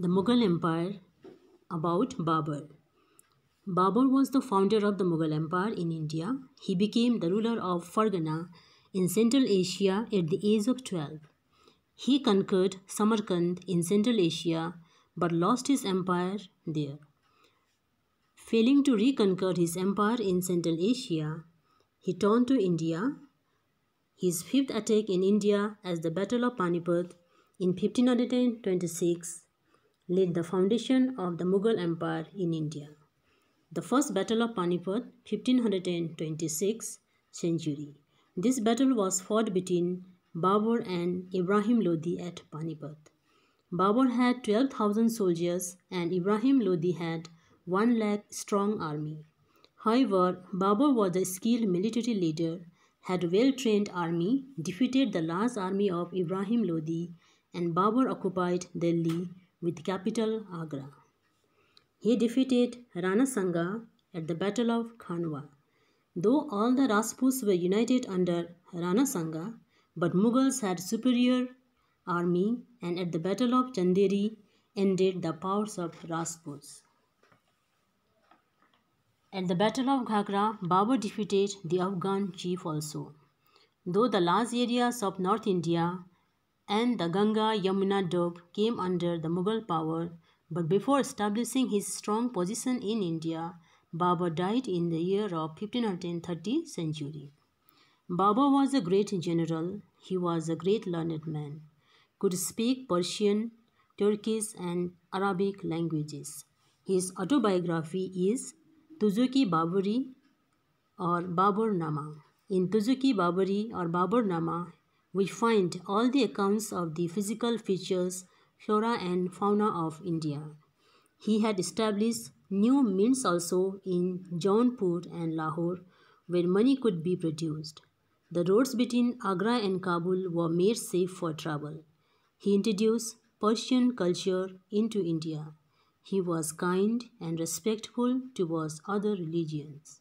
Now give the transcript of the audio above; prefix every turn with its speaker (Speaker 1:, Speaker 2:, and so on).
Speaker 1: The Mughal Empire about Babur. Babur was the founder of the Mughal Empire in India. He became the ruler of Fargana in Central Asia at the age of 12. He conquered Samarkand in Central Asia but lost his empire there. Failing to reconquer his empire in Central Asia, he turned to India. His fifth attack in India as the Battle of Panipat in 1526 laid the foundation of the Mughal Empire in India. The first Battle of Panipat, 1526 century. This battle was fought between Babur and Ibrahim Lodi at Panipat. Babur had 12,000 soldiers and Ibrahim Lodi had 1 lakh strong army. However, Babur was a skilled military leader, had a well-trained army, defeated the last army of Ibrahim Lodi and Babur occupied Delhi with capital Agra. He defeated Rana Sangha at the Battle of Khanwa. Though all the Rajputs were united under Rana Sangha, but Mughals had superior army and at the Battle of Chanderi ended the powers of Rajputs. At the Battle of Ghagra, Babur defeated the Afghan chief also. Though the large areas of North India and the Ganga-Yamuna Doab came under the Mughal power, but before establishing his strong position in India, Babur died in the year of 1530 century. Babur was a great general. He was a great learned man, could speak Persian, Turkish and Arabic languages. His autobiography is Tuzuki Baburi or Babur Nama. In Tuzuki Baburi or Babur Nama, we find all the accounts of the physical features, flora and fauna of India. He had established new mints also in Jaunpur and Lahore where money could be produced. The roads between Agra and Kabul were made safe for travel. He introduced Persian culture into India. He was kind and respectful towards other religions.